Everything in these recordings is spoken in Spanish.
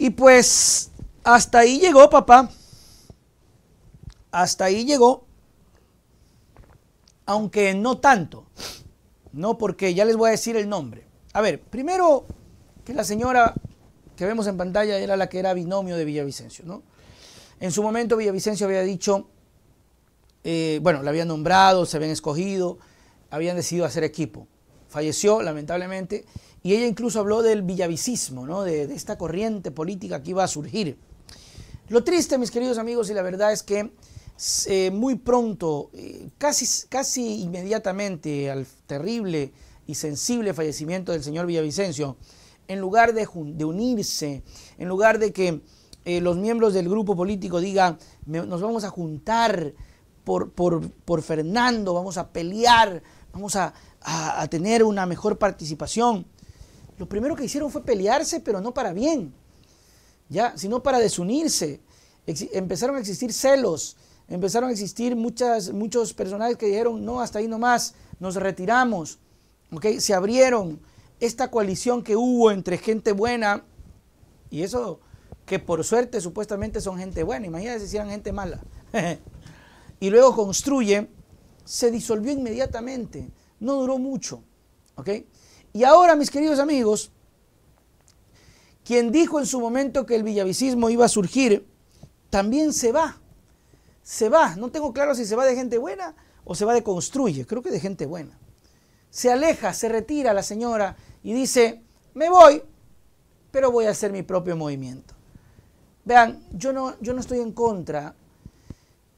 Y pues hasta ahí llegó, papá. Hasta ahí llegó. Aunque no tanto. No, porque ya les voy a decir el nombre. A ver, primero que la señora que vemos en pantalla era la que era binomio de Villavicencio, ¿no? En su momento Villavicencio había dicho, eh, bueno, la habían nombrado, se habían escogido, habían decidido hacer equipo. Falleció, lamentablemente. Y ella incluso habló del villavicismo, ¿no? de, esta corriente política que iba a surgir. Lo triste, mis queridos amigos, y la verdad es que eh, muy pronto, eh, casi, casi inmediatamente al terrible y sensible fallecimiento del señor Villavicencio, en lugar de, unirse, en lugar de que eh, los miembros del grupo político digan, nos vamos a juntar por, Fernando, vamos a pelear, vamos a tener una mejor participación, lo primero que hicieron fue pelearse, pero no para bien, ya, sino para desunirse. empezaron a existir celos, empezaron a existir muchas, muchos personajes que dijeron, no, hasta ahí nomás, nos retiramos, Se abrieron esta coalición que hubo entre gente buena y eso que por suerte supuestamente son gente buena, imagínense si eran gente mala. y luego construye, se disolvió inmediatamente, no duró mucho, ¿ok? Y ahora, mis queridos amigos, quien dijo en su momento que el villavicismo iba a surgir, también se va. Se va. No tengo claro si se va de gente buena o se va de construye. Creo que de gente buena. Se aleja, se retira la señora y dice, me voy, pero voy a hacer mi propio movimiento. Vean, yo no, yo no estoy en contra,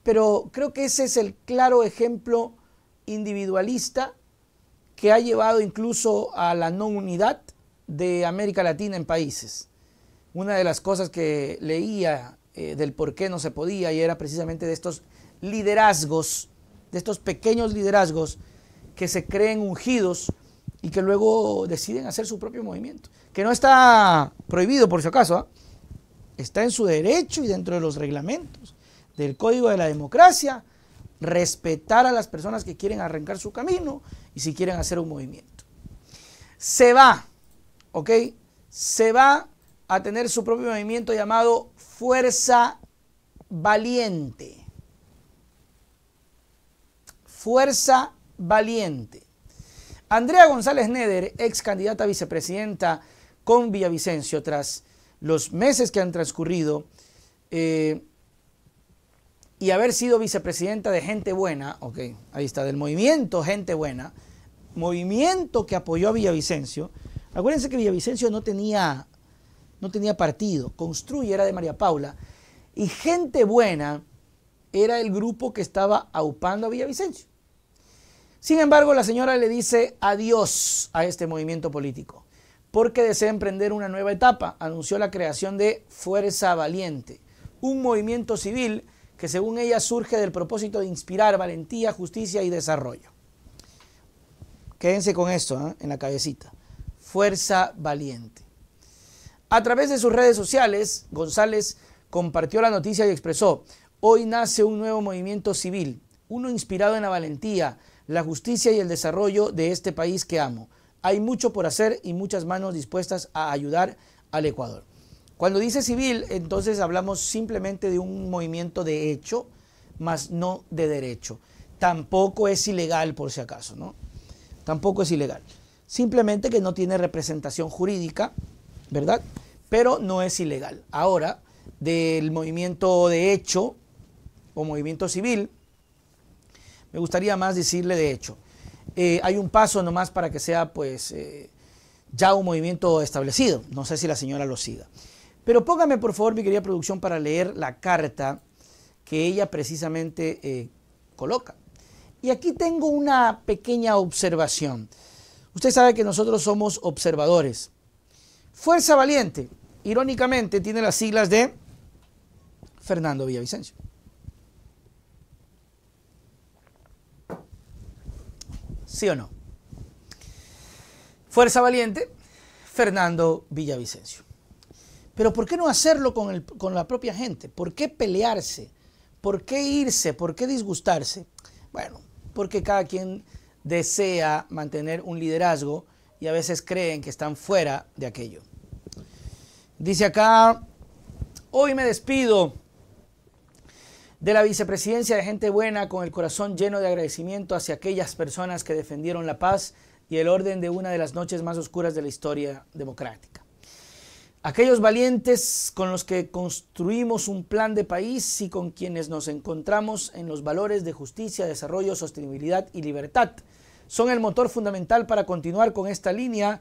pero creo que ese es el claro ejemplo individualista que ha llevado incluso a la no unidad de América Latina en países. Una de las cosas que leía eh, del por qué no se podía y era precisamente de estos liderazgos, de estos pequeños liderazgos que se creen ungidos y que luego deciden hacer su propio movimiento, que no está prohibido por si acaso, ¿ah? está en su derecho y dentro de los reglamentos del Código de la Democracia, respetar a las personas que quieren arrancar su camino y si quieren hacer un movimiento. Se va, ¿ok? Se va a tener su propio movimiento llamado Fuerza Valiente. Fuerza Valiente. Andrea González Neder, ex candidata a vicepresidenta con Villavicencio, tras los meses que han transcurrido, eh, y haber sido vicepresidenta de Gente Buena, ok, ahí está, del movimiento Gente Buena, movimiento que apoyó a Villavicencio. Acuérdense que Villavicencio no tenía, no tenía partido, Construye era de María Paula, y Gente Buena era el grupo que estaba aupando a Villavicencio. Sin embargo, la señora le dice adiós a este movimiento político, porque desea emprender una nueva etapa. Anunció la creación de Fuerza Valiente, un movimiento civil que según ella surge del propósito de inspirar valentía, justicia y desarrollo. Quédense con esto ¿eh? en la cabecita. Fuerza valiente. A través de sus redes sociales, González compartió la noticia y expresó, hoy nace un nuevo movimiento civil, uno inspirado en la valentía, la justicia y el desarrollo de este país que amo. Hay mucho por hacer y muchas manos dispuestas a ayudar al Ecuador. Cuando dice civil, entonces hablamos simplemente de un movimiento de hecho, más no de derecho. Tampoco es ilegal, por si acaso, ¿no? Tampoco es ilegal. Simplemente que no tiene representación jurídica, ¿verdad? Pero no es ilegal. Ahora, del movimiento de hecho o movimiento civil, me gustaría más decirle de hecho. Eh, hay un paso nomás para que sea, pues, eh, ya un movimiento establecido. No sé si la señora lo siga. Pero póngame por favor, mi querida producción, para leer la carta que ella precisamente eh, coloca. Y aquí tengo una pequeña observación. Usted sabe que nosotros somos observadores. Fuerza Valiente, irónicamente, tiene las siglas de Fernando Villavicencio. ¿Sí o no? Fuerza Valiente, Fernando Villavicencio. Pero ¿por qué no hacerlo con, la propia gente? ¿Por qué pelearse? ¿Por qué irse? ¿Por qué disgustarse? Bueno, porque cada quien desea mantener un liderazgo y a veces creen que están fuera de aquello. Dice acá, hoy me despido de la vicepresidencia de gente buena con el corazón lleno de agradecimiento hacia aquellas personas que defendieron la paz y el orden de una de las noches más oscuras de la historia democrática. Aquellos valientes con los que construimos un plan de país y con quienes nos encontramos en los valores de justicia, desarrollo, sostenibilidad y libertad son el motor fundamental para continuar con esta línea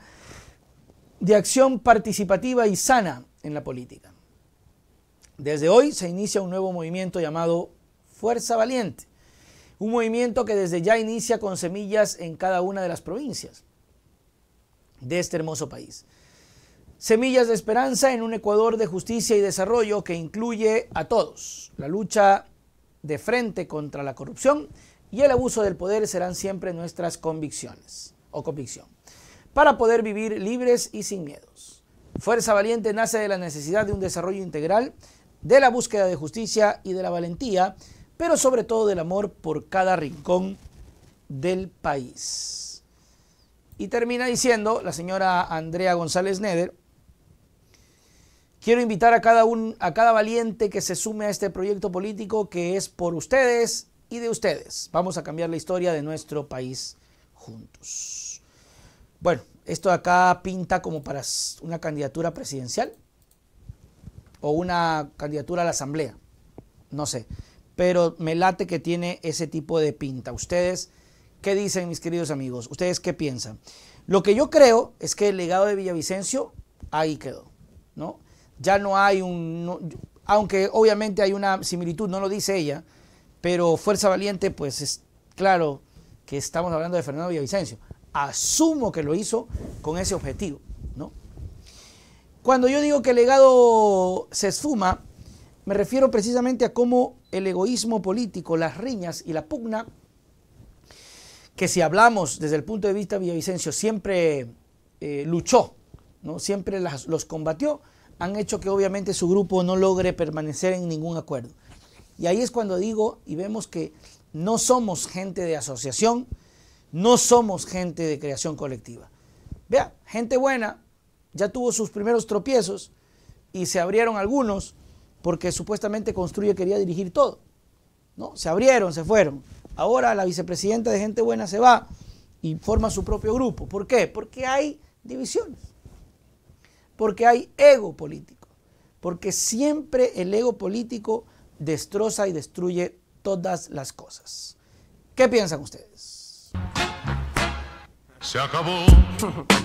de acción participativa y sana en la política. Desde hoy se inicia un nuevo movimiento llamado Fuerza Valiente, un movimiento que desde ya inicia con semillas en cada una de las provincias de este hermoso país. Semillas de Esperanza en un Ecuador de justicia y desarrollo que incluye a todos. La lucha de frente contra la corrupción y el abuso del poder serán siempre nuestras convicciones o convicción para poder vivir libres y sin miedos. Fuerza Valiente nace de la necesidad de un desarrollo integral, de la búsqueda de justicia y de la valentía, pero sobre todo del amor por cada rincón del país. Y termina diciendo la señora Andrea González Neder, Quiero invitar a cada, un, a cada valiente que se sume a este proyecto político que es por ustedes y de ustedes. Vamos a cambiar la historia de nuestro país juntos. Bueno, esto acá pinta como para una candidatura presidencial o una candidatura a la asamblea. No sé. Pero me late que tiene ese tipo de pinta. Ustedes, ¿qué dicen mis queridos amigos? ¿Ustedes qué piensan? Lo que yo creo es que el legado de Villavicencio ahí quedó, ¿no? ya no hay un... aunque obviamente hay una similitud, no lo dice ella, pero Fuerza Valiente, pues es claro que estamos hablando de Fernando Villavicencio. Asumo que lo hizo con ese objetivo, ¿no? Cuando yo digo que el legado se esfuma, me refiero precisamente a cómo el egoísmo político, las riñas y la pugna, que si hablamos desde el punto de vista de Villavicencio, siempre eh, luchó, ¿no? siempre los combatió, han hecho que obviamente su grupo no logre permanecer en ningún acuerdo. Y ahí es cuando digo y vemos que no somos gente de asociación, no somos gente de creación colectiva. Vea, gente buena ya tuvo sus primeros tropiezos y se abrieron algunos porque supuestamente Construye quería dirigir todo. ¿no? Se abrieron, se fueron. Ahora la vicepresidenta de Gente Buena se va y forma su propio grupo. ¿Por qué? Porque hay divisiones porque hay ego político, porque siempre el ego político destroza y destruye todas las cosas. ¿Qué piensan ustedes? Se acabó.